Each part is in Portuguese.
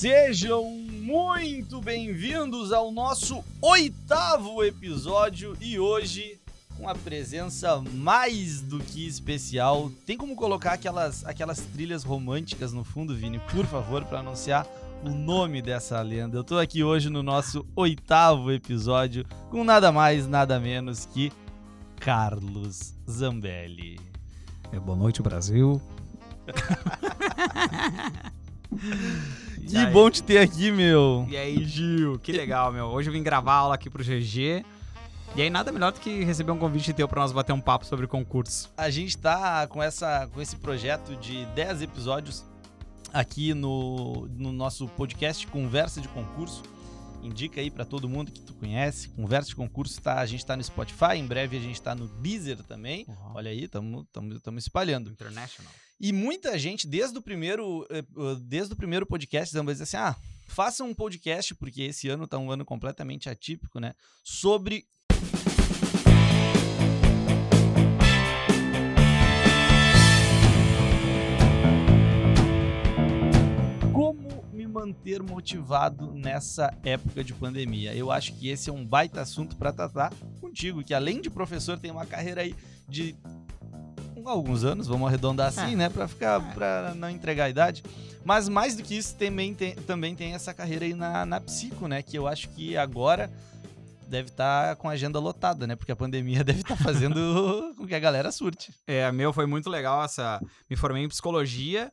Sejam muito bem-vindos ao nosso oitavo episódio e hoje com a presença mais do que especial. Tem como colocar aquelas, aquelas trilhas românticas no fundo, Vini, por favor, para anunciar o nome dessa lenda. Eu tô aqui hoje no nosso oitavo episódio com nada mais, nada menos que Carlos Zambelli. É boa noite, Brasil. Que bom te ter aqui, meu. E aí, Gil, que legal, meu. Hoje eu vim gravar aula aqui pro GG. E aí nada melhor do que receber um convite teu para nós bater um papo sobre concurso. A gente tá com essa com esse projeto de 10 episódios aqui no, no nosso podcast Conversa de Concurso. Indica aí para todo mundo que tu conhece, Conversa de Concurso, tá, a gente tá no Spotify, em breve a gente tá no Deezer também. Uhum. Olha aí, estamos espalhando. International. E muita gente, desde o primeiro, eh, desde o primeiro podcast, vai dizer assim: ah, faça um podcast, porque esse ano está um ano completamente atípico, né? Sobre. Como me manter motivado nessa época de pandemia. Eu acho que esse é um baita assunto para tratar contigo, que além de professor tem uma carreira aí de com alguns anos, vamos arredondar tá. assim, né? Pra ficar, tá. pra não entregar a idade. Mas mais do que isso, também tem, também tem essa carreira aí na, na psico, né? Que eu acho que agora deve estar tá com a agenda lotada, né? Porque a pandemia deve estar tá fazendo com que a galera surte. É, meu, foi muito legal essa. Me formei em psicologia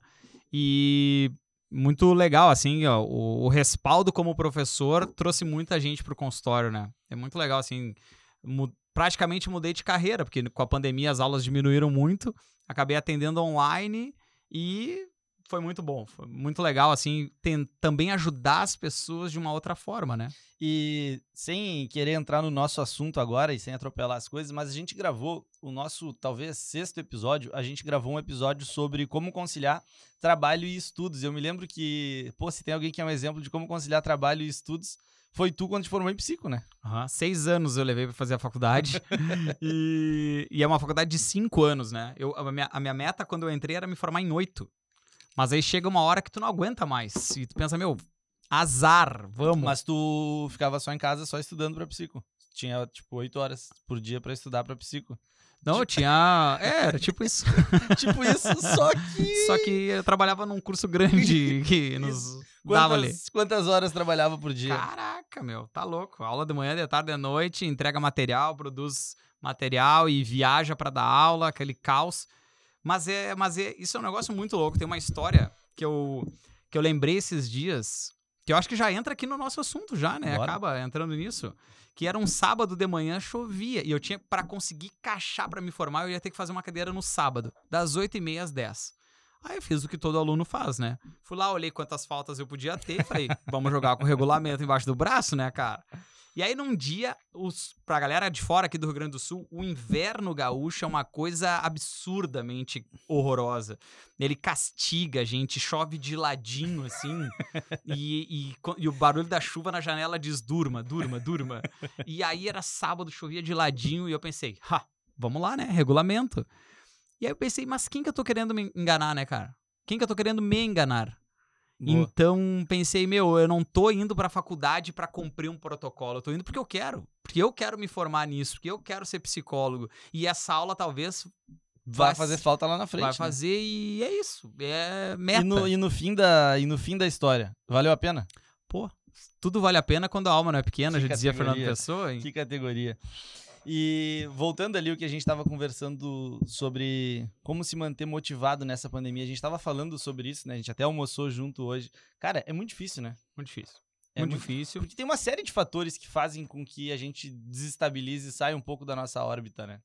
e muito legal, assim, ó, o, o, respaldo como professor trouxe muita gente pro consultório, né? É muito legal, assim, praticamente mudei de carreira, porque com a pandemia as aulas diminuíram muito, acabei atendendo online e foi muito bom, foi muito legal, assim, tem, também ajudar as pessoas de uma outra forma, né? E sem querer entrar no nosso assunto agora e sem atropelar as coisas, mas a gente gravou o nosso, talvez, sexto episódio, a gente gravou um episódio sobre como conciliar trabalho e estudos. Eu me lembro que, pô, se tem alguém que é um exemplo de como conciliar trabalho e estudos, foi tu quando te formou em psico, né? Uhum. Seis anos eu levei para fazer a faculdade. e, e, é uma faculdade de cinco anos, né? Eu, a, minha, a minha meta quando eu entrei era me formar em oito. Mas aí chega uma hora que tu não aguenta mais. E tu pensa, meu, azar, vamos. Mas tu ficava só em casa, só estudando para psico. Tinha, tipo, oito horas por dia para estudar para psico. Não, tipo- tinha. É, era tipo isso. tipo isso, só que. Só que eu trabalhava num curso grande que nos quantas, dava ali. Quantas horas trabalhava por dia? Caraca, meu, tá louco. Aula de manhã, de tarde, de noite, entrega material, produz material e viaja para dar aula, aquele caos. Mas é, mas é, isso é um negócio muito louco. Tem uma história que eu que eu lembrei esses dias que eu acho que já entra aqui no nosso assunto já, né? Bora. Acaba entrando nisso. Que era um sábado de manhã, chovia. E eu tinha, para conseguir cachar para me formar, eu ia ter que fazer uma cadeira no sábado, das 8h30 às 10 Aí eu fiz o que todo aluno faz, né? Fui lá, olhei quantas faltas eu podia ter, falei, vamos jogar com regulamento embaixo do braço, né, cara? E aí, num dia, os, pra galera de fora aqui do Rio Grande do Sul, o inverno gaúcho é uma coisa absurdamente horrorosa. Ele castiga a gente, chove de ladinho, assim, e, e, e, o barulho da chuva na janela diz durma, durma, durma. E aí era sábado, chovia de ladinho, e eu pensei, ha, vamos lá, né? Regulamento. E aí eu pensei, mas quem que eu tô querendo me enganar, né, cara? Quem que eu tô querendo me enganar? Então pensei, meu, eu não tô indo para a faculdade para cumprir um protocolo, eu tô indo porque eu quero, porque eu quero me formar nisso, porque eu quero ser psicólogo. E essa aula talvez vai, fazer falta lá na frente. Vai né? fazer e é isso, é meta. E no, e no, fim da e no fim da história, valeu a pena? Pô, tudo vale a pena quando a alma não é pequena, que já dizia Fernando Pessoa. Hein? Que categoria. E voltando ali o que a gente estava conversando sobre como se manter motivado nessa pandemia, a gente estava falando sobre isso, né? A gente até almoçou junto hoje. Cara, é muito difícil, né? Muito difícil. É muito, difícil. Porque tem uma série de fatores que fazem com que a gente desestabilize e saia um pouco da nossa órbita, né?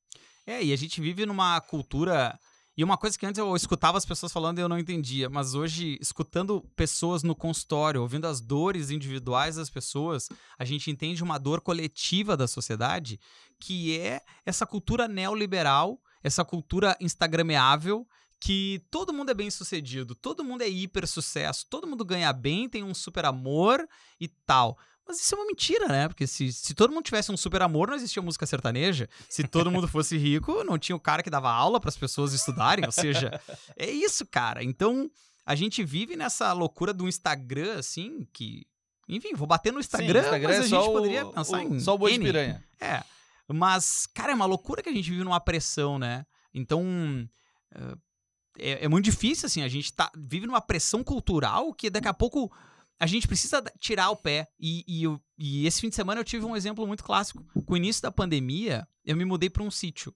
É, e a gente vive numa cultura e uma coisa que antes eu escutava as pessoas falando e eu não entendia, mas hoje, escutando pessoas no consultório, ouvindo as dores individuais das pessoas, a gente entende uma dor coletiva da sociedade, que é essa cultura neoliberal, essa cultura instagrameável, que todo mundo é bem sucedido, todo mundo é hiper sucesso, todo mundo ganha bem, tem um super amor e tal. Mas isso é uma mentira, né? Porque se, se todo mundo tivesse um super amor, não existia música sertaneja. Se todo mundo fosse rico, não tinha o cara que dava aula para as pessoas estudarem. Ou seja, é isso, cara. Então, a gente vive nessa loucura do Instagram, assim, que. Enfim, vou bater no Instagram, Sim, Instagram mas é a gente poderia pensar o, em. Só o boi de piranha. É. Mas, cara, é uma loucura que a gente vive numa pressão, né? Então. Eh, é, é muito difícil, assim, a gente tá, vive numa pressão cultural que daqui a pouco a gente precisa tirar o pé. E, e, e, esse fim de semana eu tive um exemplo muito clássico. Com o início da pandemia, eu me mudei para um sítio.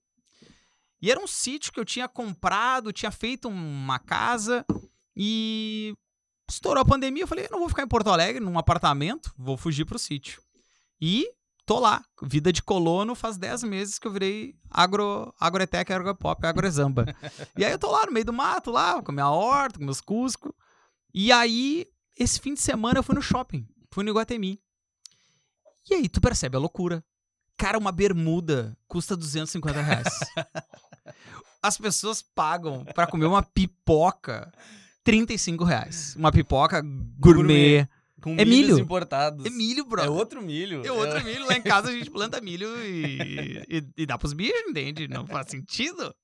E era um sítio que eu tinha comprado, tinha feito uma casa e estourou a pandemia. Eu falei, eu não vou ficar em Porto Alegre, num apartamento, vou fugir para o sítio. E tô lá. Vida de colono faz 10 meses que eu virei agro, agrotec, agropop, agrozamba. e aí eu tô lá no meio do mato, lá, com minha horta, com meus cuscos. E aí esse fim de semana eu fui no shopping, fui no Iguatemi. E aí tu percebe a loucura. Cara, uma bermuda custa 250 reais. As pessoas pagam para comer uma pipoca 35 reais. Uma pipoca gourmet. gourmet. Com é milho. importados. É milho, bro. É outro milho. É outro é. milho. Lá em casa a gente planta milho e, e, e dá pros bichos, entende? Não faz sentido.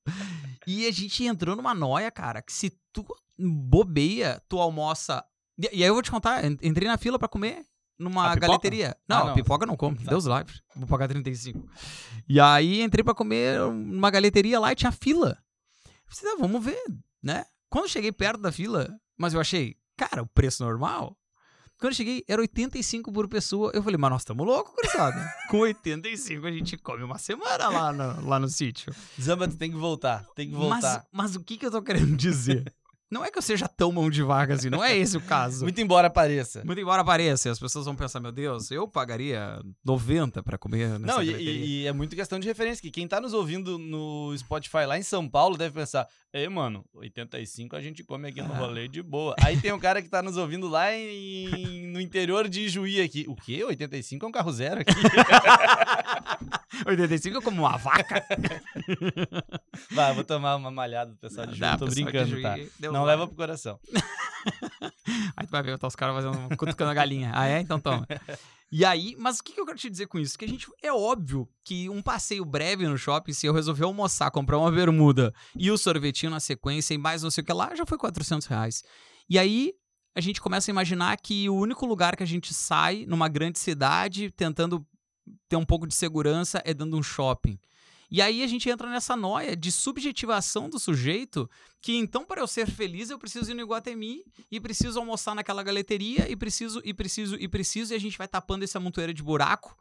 E a gente entrou numa noia, cara, que se tu bobeia, tu almoça e, e aí eu vou te contar, entrei na fila para comer numa galeteria. Ah, não, ah, não, pipoca não como, tá. Deus live. vou pagar 35. E aí entrei para comer numa galeteria lá e tinha fila. Eu pensei, ah, vamos ver, né? Quando cheguei perto da fila, mas eu achei, cara, o preço normal. Quando eu cheguei, era 85 por pessoa. Eu falei, mas nós estamos loucos, cruzada. Com 85 a gente come uma semana lá no, lá no sítio. Zamba, tu tem que voltar, tem que voltar. Mas, mas o que, que eu tô querendo dizer? Não é que eu seja tão mão de vaca assim, não é esse o caso. Muito embora pareça. Muito embora pareça. As pessoas vão pensar, meu Deus, eu pagaria 90 para comer nessa Não, e, e, é muito questão de referência, que quem tá nos ouvindo no Spotify lá em São Paulo deve pensar, ei, mano, 85 a gente come aqui no ah. rolê de boa. Aí tem um cara que tá nos ouvindo lá em, no interior de Juí aqui. O quê? 85 é um carro zero aqui. 85 é como uma vaca. Vai, vou tomar uma malhada do pessoal de Juí, tô brincando, tá? Não, não leva pro coração. aí tu vai ver, tá os caras fazendo, cutucando a galinha. Ah, é? Então toma. E aí, mas o que, que eu quero te dizer com isso? Que a gente, é óbvio que um passeio breve no shopping, se eu resolver almoçar, comprar uma bermuda e o sorvetinho na sequência e mais não sei o que lá, já foi 400 reais. E aí, a gente começa a imaginar que o único lugar que a gente sai numa grande cidade tentando ter um pouco de segurança é dando um shopping. E aí a gente entra nessa noia de subjetivação do sujeito, que então para eu ser feliz eu preciso ir no Iguatemi e preciso almoçar naquela galeteria e preciso e preciso e preciso e a gente vai tapando essa montoeira de buraco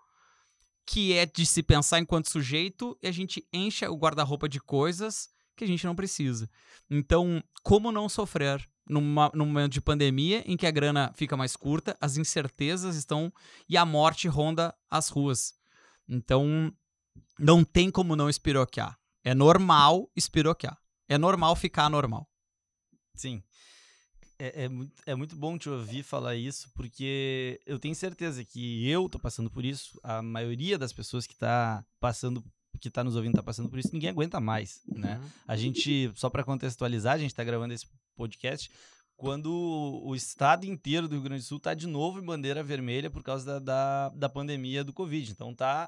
que é de se pensar enquanto sujeito e a gente enche o guarda-roupa de coisas que a gente não precisa. Então, como não sofrer numa, num momento de pandemia em que a grana fica mais curta, as incertezas estão e a morte ronda as ruas. Então, não tem como não espiroquear. É normal espiroquear. É normal ficar normal. Sim. É, é, muito, é muito bom te ouvir falar isso, porque eu tenho certeza que eu tô passando por isso, a maioria das pessoas que tá passando que tá nos ouvindo tá passando por isso, ninguém aguenta mais, né? Uhum. A gente, só para contextualizar, a gente tá gravando esse podcast quando o estado inteiro do Rio Grande do Sul tá de novo em bandeira vermelha por causa da, da, da pandemia do Covid. Então tá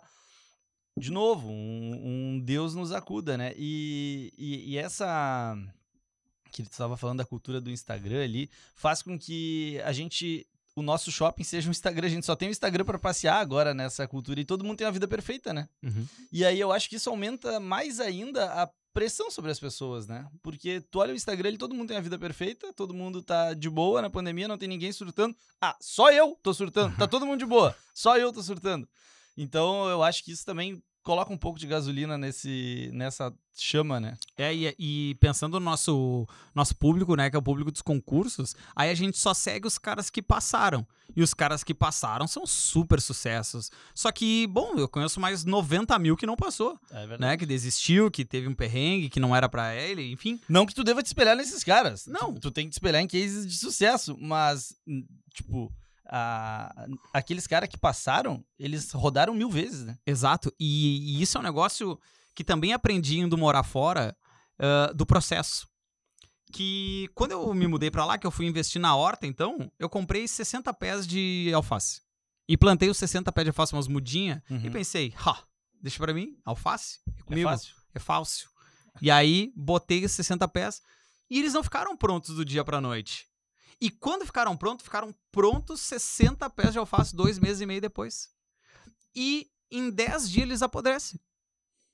de novo, um, um, Deus nos acuda, né? E, e, e essa. Que estava falando da cultura do Instagram ali, faz com que a gente. O nosso shopping seja um Instagram. A gente só tem o Instagram para passear agora nessa cultura e todo mundo tem uma vida perfeita, né? Uhum. E aí eu acho que isso aumenta mais ainda a pressão sobre as pessoas, né? Porque tu olha o Instagram e todo mundo tem a vida perfeita, todo mundo tá de boa na pandemia, não tem ninguém surtando. Ah, só eu tô surtando, tá todo mundo de boa, só eu tô surtando. Então eu acho que isso também coloca um pouco de gasolina nesse, nessa chama, né? É, e, e, pensando no nosso, nosso público, né, que é o público dos concursos, aí a gente só segue os caras que passaram. E os caras que passaram são super sucessos. Só que, bom, eu conheço mais 90 mil que não passou. É verdade. Né, que desistiu, que teve um perrengue, que não era para ele, enfim. Não que tu deva te espelhar nesses caras. Não. Tu, tu tem que te espelhar em cases de sucesso, mas, tipo a, aqueles caras que passaram, eles rodaram mil vezes, né? Exato. E, e, isso é um negócio que também aprendi indo morar fora uh, do processo. Que quando eu me mudei para lá, que eu fui investir na horta, então, eu comprei 60 pés de alface. E plantei os 60 pés de alface, umas mudinhas, uhum. e pensei, ha, deixa para mim, alface? É, é comigo. É fácil. É E aí, botei os 60 pés, e eles não ficaram prontos do dia pra noite. E quando ficaram prontos, ficaram prontos 60 pés de alface dois meses e meio depois. E em 10 dias eles apodrecem.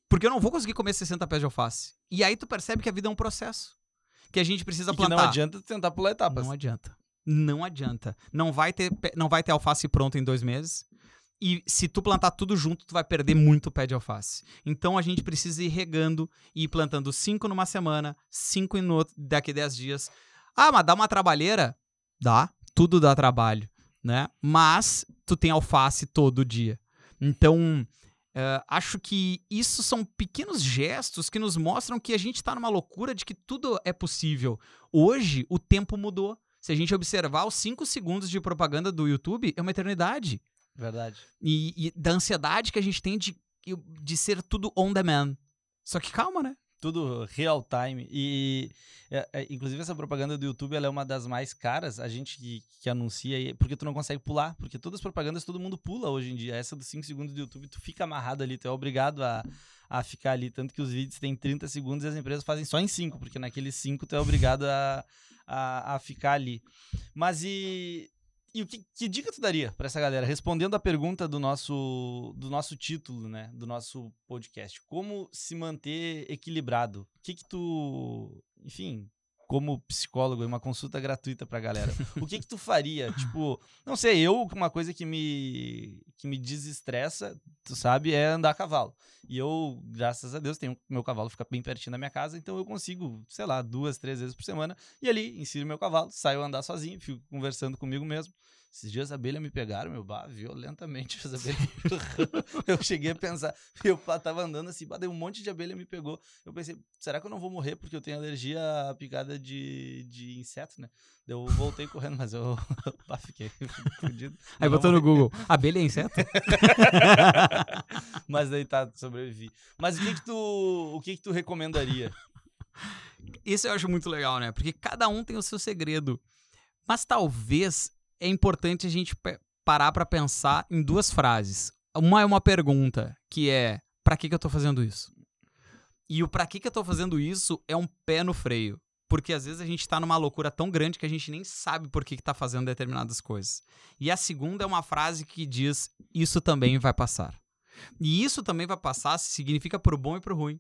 Porque eu não vou conseguir comer 60 pés de alface. E aí tu percebe que a vida é um processo. Que a gente precisa e plantar. não adianta tentar pular etapas. Não adianta. Não adianta. Não vai ter, não vai ter alface pronta em dois meses. E se tu plantar tudo junto, tu vai perder muito pé de alface. Então a gente precisa ir regando e ir plantando cinco numa semana, cinco em daqui 10 dias, ah, mas dá uma trabalheira? Dá, tudo dá trabalho, né? Mas tu tem alface todo dia. Então, uh, acho que isso são pequenos gestos que nos mostram que a gente está numa loucura de que tudo é possível. Hoje, o tempo mudou. Se a gente observar os cinco segundos de propaganda do YouTube, é uma eternidade. Verdade. E, e da ansiedade que a gente tem de, de ser tudo on demand. Só que calma, né? tudo real time. E, é, é, inclusive, essa propaganda do YouTube ela é uma das mais caras, a gente que, que anuncia, porque tu não consegue pular, porque todas as propagandas todo mundo pula hoje em dia. Essa dos 5 segundos do YouTube, tu fica amarrado ali, tu é obrigado a, a ficar ali. Tanto que os vídeos têm 30 segundos e as empresas fazem só em 5, porque naqueles 5 tu é obrigado a, a, a ficar ali. Mas e e o que, que dica tu daria para essa galera? Respondendo a pergunta do nosso, do nosso título, né? Do nosso podcast. Como se manter equilibrado? O que que tu... Enfim, como psicólogo, uma consulta gratuita pra galera. O que que tu faria? tipo, não sei, eu, uma coisa que me, que me desestressa, tu sabe, é andar a cavalo. E eu, graças a Deus, tenho meu cavalo fica bem pertinho da minha casa, então eu consigo, sei lá, duas, três vezes por semana, e ali insiro meu cavalo, saio andar sozinho, fico conversando comigo mesmo. Esses dias as abelhas me pegaram, meu bar, violentamente as abelhas. eu cheguei a pensar, eu tava andando assim, bateu um monte de abelha me pegou. Eu pensei, será que eu não vou morrer porque eu tenho alergia à picada de, de inseto, né? Eu voltei correndo, mas eu bah, fiquei fodido. Aí botou no Google, abelha é inseto? mas daí tá, sobrevivi. Mas o que que tu, o que que tu recomendaria? Isso eu acho muito legal, né? Porque cada um tem o seu segredo. Mas talvez é importante a gente parar para pensar em duas frases. Uma é uma pergunta, que é: para que, que eu estou fazendo isso? E o para que, que eu estou fazendo isso é um pé no freio. Porque às vezes a gente está numa loucura tão grande que a gente nem sabe por que, está fazendo determinadas coisas. E a segunda é uma frase que diz: Isso também vai passar. E isso também vai passar significa pro bom e pro ruim.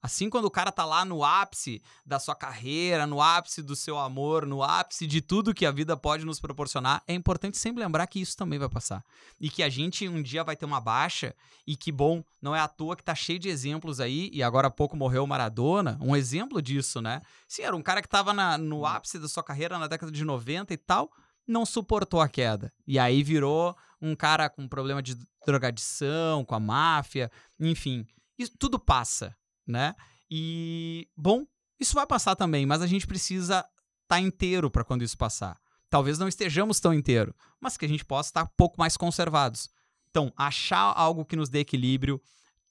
Assim, quando o cara tá lá no ápice da sua carreira, no ápice do seu amor, no ápice de tudo que a vida pode nos proporcionar, é importante sempre lembrar que isso também vai passar. E que a gente um dia vai ter uma baixa, e que bom, não é à toa que tá cheio de exemplos aí, e agora há pouco morreu o Maradona, um exemplo disso, né? Sim, era um cara que tava na, no ápice da sua carreira na década de 90 e tal, não suportou a queda. E aí virou um cara com problema de drogadição, com a máfia, enfim. Isso tudo passa né? E, bom, isso vai passar também, mas a gente precisa estar tá inteiro para quando isso passar. Talvez não estejamos tão inteiro, mas que a gente possa estar tá um pouco mais conservados. Então, achar algo que nos dê equilíbrio,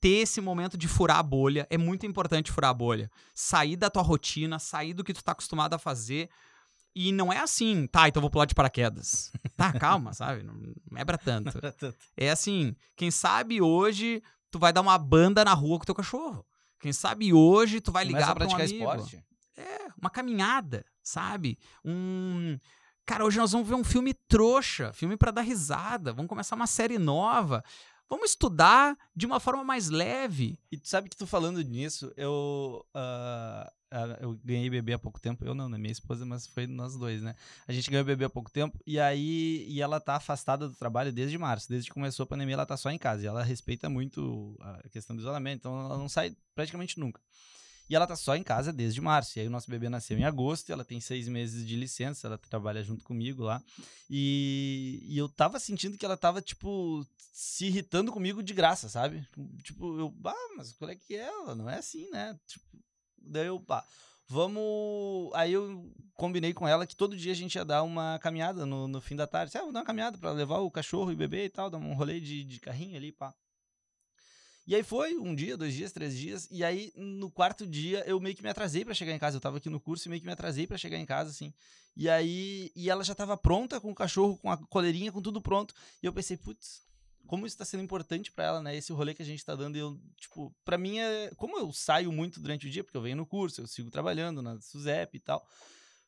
ter esse momento de furar a bolha, é muito importante furar a bolha. Sair da tua rotina, sair do que tu está acostumado a fazer. E não é assim, tá, então vou pular de paraquedas. Tá, calma, sabe? Não quebra é tanto. Não é tanto. É assim, quem sabe hoje tu vai dar uma banda na rua com teu cachorro. Quem sabe hoje tu vai ligar para um amigo. Esporte. É, uma caminhada, sabe? Um Cara, hoje nós vamos ver um filme trouxa, filme para dar risada, vamos começar uma série nova. Vamos estudar de uma forma mais leve. E tu sabe que tu falando nisso, eu. Uh, eu ganhei bebê há pouco tempo. Eu não, né? Minha esposa, mas foi nós dois, né? A gente ganhou bebê há pouco tempo e aí e ela tá afastada do trabalho desde março. Desde que começou a pandemia, ela tá só em casa. E ela respeita muito a questão do isolamento, então ela não sai praticamente nunca. E ela tá só em casa desde março. E aí o nosso bebê nasceu em agosto, ela tem seis meses de licença, ela trabalha junto comigo lá. E, e eu tava sentindo que ela tava, tipo, se irritando comigo de graça, sabe? Tipo, eu, ah, mas qual é que é ela? Não é assim, né? Tipo, daí eu, pá. Vamos. Aí eu combinei com ela que todo dia a gente ia dar uma caminhada no, no fim da tarde. Ah, vou dar uma caminhada para levar o cachorro e o bebê e tal, dar um rolê de, de carrinho ali, pá. E aí foi um dia, dois dias, três dias. E aí no quarto dia eu meio que me atrasei para chegar em casa. Eu tava aqui no curso e meio que me atrasei para chegar em casa, assim. E aí e ela já tava pronta com o cachorro, com a coleirinha, com tudo pronto. E eu pensei, putz, como isso está sendo importante para ela, né? Esse rolê que a gente está dando, eu, tipo, para mim é. Como eu saio muito durante o dia, porque eu venho no curso, eu sigo trabalhando na SUSEP e tal.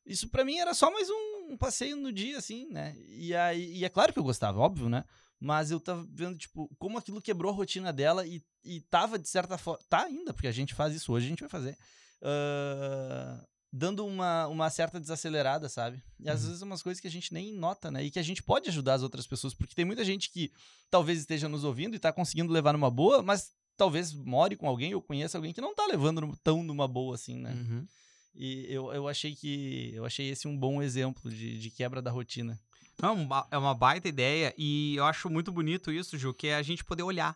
Isso para mim era só mais um, um, passeio no dia, assim, né? E aí, e é claro que eu gostava, óbvio, né? Mas eu tava vendo, tipo, como aquilo quebrou a rotina dela e, e tava, de certa forma. Tá ainda, porque a gente faz isso hoje, a gente vai fazer. Uh, dando uma, uma certa desacelerada, sabe? E às uhum. vezes é umas coisas que a gente nem nota, né? E que a gente pode ajudar as outras pessoas, porque tem muita gente que talvez esteja nos ouvindo e tá conseguindo levar numa boa, mas talvez more com alguém ou conheça alguém que não tá levando tão numa boa assim, né? Uhum. E eu, eu achei que eu achei esse um bom exemplo de, de quebra da rotina. Não, é uma baita ideia e eu acho muito bonito isso, Ju, que é a gente poder olhar.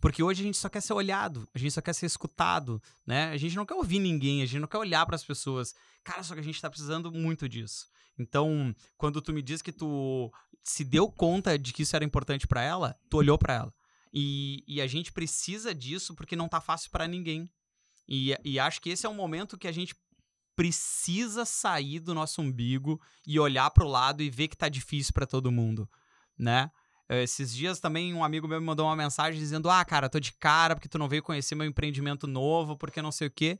Porque hoje a gente só quer ser olhado, a gente só quer ser escutado, né? A gente não quer ouvir ninguém, a gente não quer olhar para as pessoas. Cara, só que a gente está precisando muito disso. Então, quando tu me diz que tu se deu conta de que isso era importante para ela, tu olhou para ela. E, e, a gente precisa disso porque não está fácil para ninguém. E, e acho que esse é um momento que a gente precisa sair do nosso umbigo e olhar para o lado e ver que tá difícil para todo mundo, né? Eh, esses dias também um amigo meu me mandou uma mensagem dizendo: "Ah, cara, tô de cara porque tu não veio conhecer meu empreendimento novo, porque não sei o quê".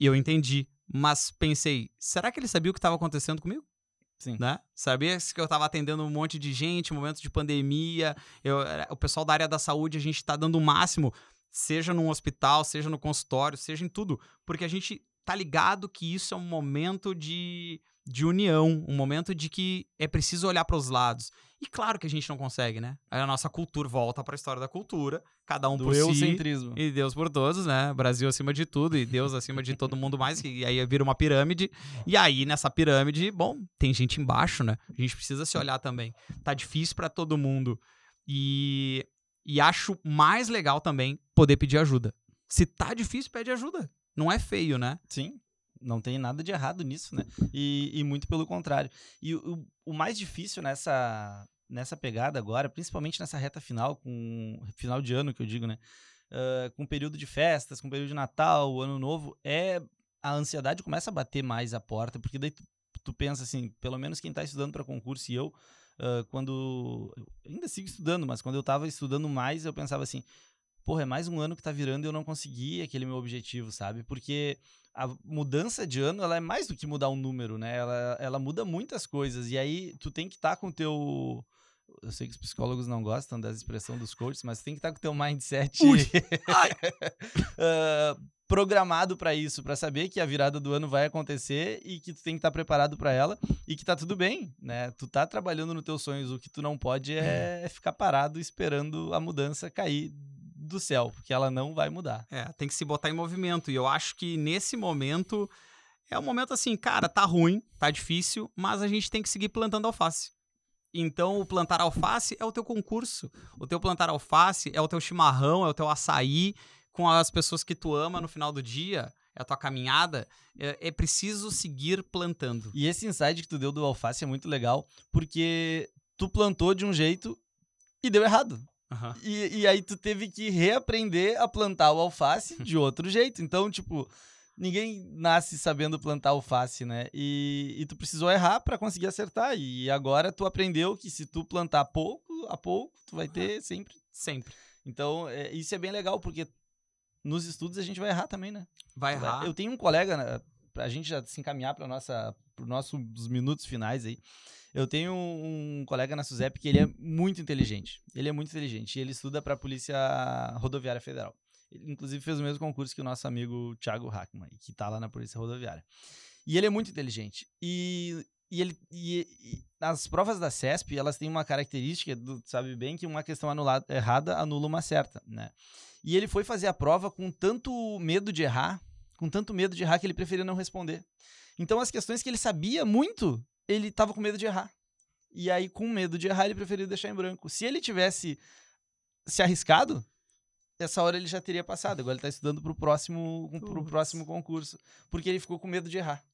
E eu entendi, mas pensei, será que ele sabia o que estava acontecendo comigo? Sim. Né? Sabia que eu estava atendendo um monte de gente, momento de pandemia, eu, o pessoal da área da saúde, a gente está dando o máximo, seja no hospital, seja no consultório, seja em tudo, porque a gente tá ligado que isso é um momento de, de união, um momento de que é preciso olhar para os lados. E claro que a gente não consegue, né? A nossa cultura volta para a história da cultura, cada um Do por eu si. Centrismo. E Deus por todos, né? Brasil acima de tudo e Deus acima de todo mundo mais, e aí vira uma pirâmide. E aí nessa pirâmide, bom, tem gente embaixo, né? A gente precisa se olhar também. Tá difícil para todo mundo. E e acho mais legal também poder pedir ajuda. Se tá difícil, pede ajuda não é feio, né? Sim. Não tem nada de errado nisso, né? E, e muito pelo contrário. E o, o mais difícil nessa, nessa pegada agora, principalmente nessa reta final, com final de ano que eu digo, né? Uh, com período de festas, com período de Natal, Ano Novo, é a ansiedade começa a bater mais a porta, porque daí tu, tu pensa assim, pelo menos quem está estudando para concurso e eu, uh, quando eu ainda sigo estudando, mas quando eu estava estudando mais, eu pensava assim, porra, é mais um ano que tá virando e eu não consegui aquele meu objetivo, sabe? Porque a mudança de ano, ela é mais do que mudar um número, né? Ela, ela muda muitas coisas. E aí, tu tem que estar tá com o teu... Eu sei que os psicólogos não gostam da expressão dos coaches, mas tem que estar tá com o teu mindset uh, programado para isso, para saber que a virada do ano vai acontecer e que tu tem que estar tá preparado para ela e que tá tudo bem, né? Tu tá trabalhando nos teus sonhos, o que tu não pode é, hum. é ficar parado esperando a mudança cair do céu, porque ela não vai mudar. É, tem que se botar em movimento. E eu acho que nesse momento é um momento assim, cara, tá ruim, tá difícil, mas a gente tem que seguir plantando alface. Então, o plantar alface é o teu concurso. O teu plantar alface é o teu chimarrão, é o teu açaí com as pessoas que tu ama no final do dia. É a tua caminhada, é, é preciso seguir plantando. E esse insight que tu deu do alface é muito legal, porque tu plantou de um jeito e deu errado. Uhum. E, e aí tu teve que reaprender a plantar o alface de outro jeito. Então, tipo, ninguém nasce sabendo plantar alface, né? E, e tu precisou errar para conseguir acertar. E agora tu aprendeu que se tu plantar pouco a pouco, tu vai ter sempre. Sempre. Então, é, isso é bem legal, porque nos estudos a gente vai errar também, né? Vai errar. Eu tenho um colega né, para a gente já se encaminhar para nossa para os nossos minutos finais aí. Eu tenho um, colega na SUSEP que ele é muito inteligente. Ele é muito inteligente e ele estuda para a Polícia Rodoviária Federal. Ele, inclusive, fez o mesmo concurso que o nosso amigo Thiago Hackman, que está lá na Polícia Rodoviária. E ele é muito inteligente. E, e ele e, e, as provas da CESP, elas têm uma característica, do, sabe bem, que uma questão anulada, errada anula uma certa, né? E ele foi fazer a prova com tanto medo de errar com tanto medo de errar que ele preferia não responder. Então, as questões que ele sabia muito, ele estava com medo de errar. E aí, com medo de errar, ele preferiu deixar em branco. Se ele tivesse se arriscado, essa hora ele já teria passado. Agora ele está estudando para o próximo, próximo concurso, porque ele ficou com medo de errar.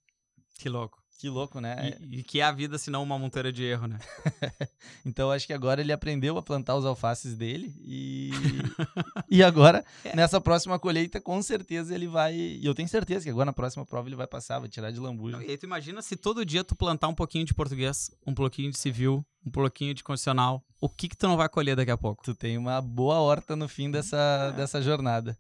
Que louco. Que louco, né? E, e, que é a vida, senão uma monteira de erro, né? então acho que agora ele aprendeu a plantar os alfaces dele e. e agora, é. nessa próxima colheita, com certeza ele vai. E eu tenho certeza que agora na próxima prova ele vai passar, vai tirar de lambuja. E tu imagina se todo dia tu plantar um pouquinho de português, um pouquinho de civil, um pouquinho de condicional. O que que tu não vai colher daqui a pouco? Tu tem uma boa horta no fim dessa, é. dessa jornada.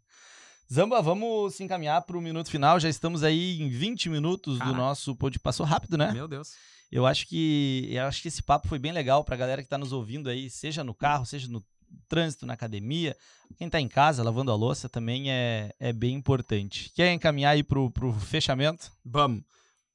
Zamba, vamos se encaminhar para o minuto final. Já estamos aí em 20 minutos Caraca. do ah. nosso podcast. Passou rápido, né? Meu Deus. Eu acho que eu acho que esse papo foi bem legal para a galera que está nos ouvindo aí, seja no carro, seja no trânsito, na academia, quem está em casa lavando a louça também é, é bem importante. Quer encaminhar aí para o fechamento? Vamos.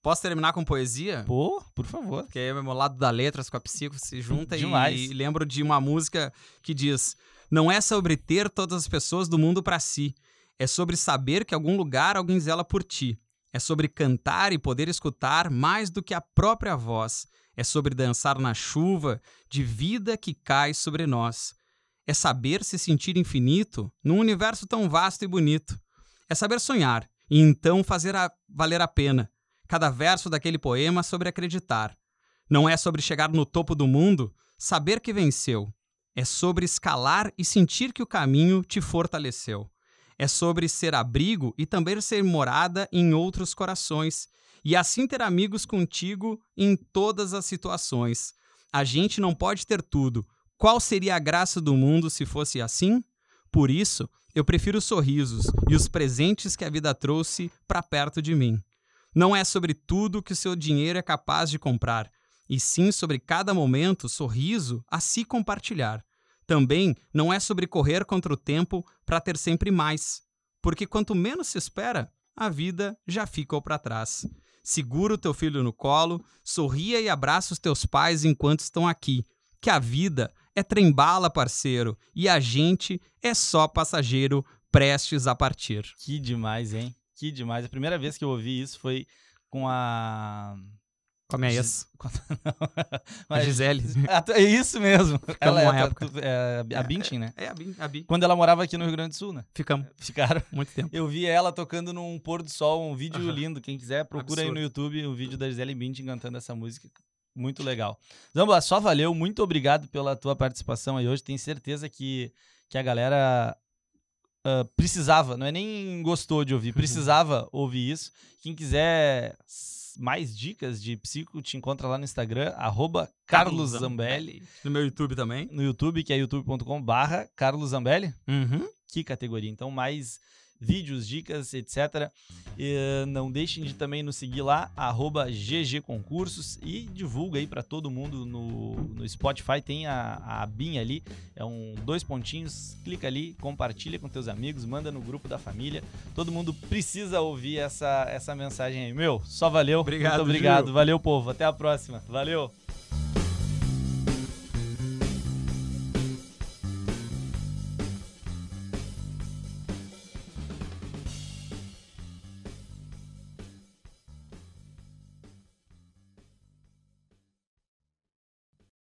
Posso terminar com poesia? Pô, por favor. Porque aí o é meu lado da letras com a psico se junta Demais. e lembro de uma música que diz: Não é sobre ter todas as pessoas do mundo para si, é sobre saber que algum lugar alguém zela por ti. É sobre cantar e poder escutar mais do que a própria voz. É sobre dançar na chuva de vida que cai sobre nós. É saber se sentir infinito num universo tão vasto e bonito. É saber sonhar e então fazer a valer a pena cada verso daquele poema sobre acreditar. Não é sobre chegar no topo do mundo, saber que venceu. É sobre escalar e sentir que o caminho te fortaleceu é sobre ser abrigo e também ser morada em outros corações, e assim ter amigos contigo em todas as situações. A gente não pode ter tudo. Qual seria a graça do mundo se fosse assim? Por isso, eu prefiro os sorrisos e os presentes que a vida trouxe para perto de mim. Não é sobre tudo que o seu dinheiro é capaz de comprar, e sim sobre cada momento, sorriso a se compartilhar. Também não é sobre correr contra o tempo para ter sempre mais, porque quanto menos se espera, a vida já ficou para trás. Segura o teu filho no colo, sorria e abraça os teus pais enquanto estão aqui, que a vida é trembala, parceiro, e a gente é só passageiro prestes a partir. Que demais, hein? Que demais. A primeira vez que eu ouvi isso foi com a como é isso? a Gisele. É isso mesmo. Ficamos é, ela é, época. É, a Bintin, né? É, é a Bintin. Bin. Quando ela morava aqui no Rio Grande do Sul, né? Ficamos. Ficaram. Muito tempo. Eu vi ela tocando num pôr do sol, um vídeo uhum. lindo. Quem quiser, procura Absurdo. aí no YouTube o vídeo da Gisele Bintin cantando essa música. Muito legal. Zamba, só valeu. Muito obrigado pela tua participação aí hoje. Tenho certeza que, que a galera Uh, precisava, não é nem gostou de ouvir, precisava ouvir isso. Quem quiser mais dicas de psico, te encontra lá no Instagram, arroba Carlos Zambelli. No meu YouTube também. No YouTube, que é youtube.com barra Carlos Zambelli. Uhum. Que categoria? Então, mais vídeos, dicas, etc. E não deixem de também nos seguir lá, ggconcursos e divulga aí para todo mundo no, no Spotify, tem a, a abinha ali, é um dois pontinhos, clica ali, compartilha com teus amigos, manda no grupo da família, todo mundo precisa ouvir essa, essa mensagem aí. Meu, só valeu, obrigado, muito obrigado, Gil. valeu povo, até a próxima, valeu!